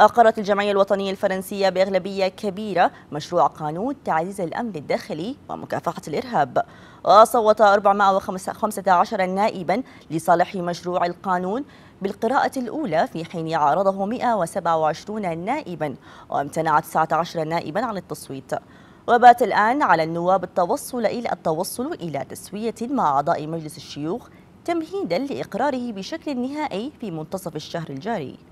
أقرت الجمعية الوطنية الفرنسية بأغلبية كبيرة مشروع قانون تعزيز الأمن الداخلي ومكافحة الإرهاب وصوت 415 نائبا لصالح مشروع القانون بالقراءة الأولى في حين عارضه 127 نائبا وامتنع 19 نائبا عن التصويت وبات الآن على النواب التوصل إلى التوصل إلى تسوية مع أعضاء مجلس الشيوخ تمهيدا لإقراره بشكل نهائي في منتصف الشهر الجاري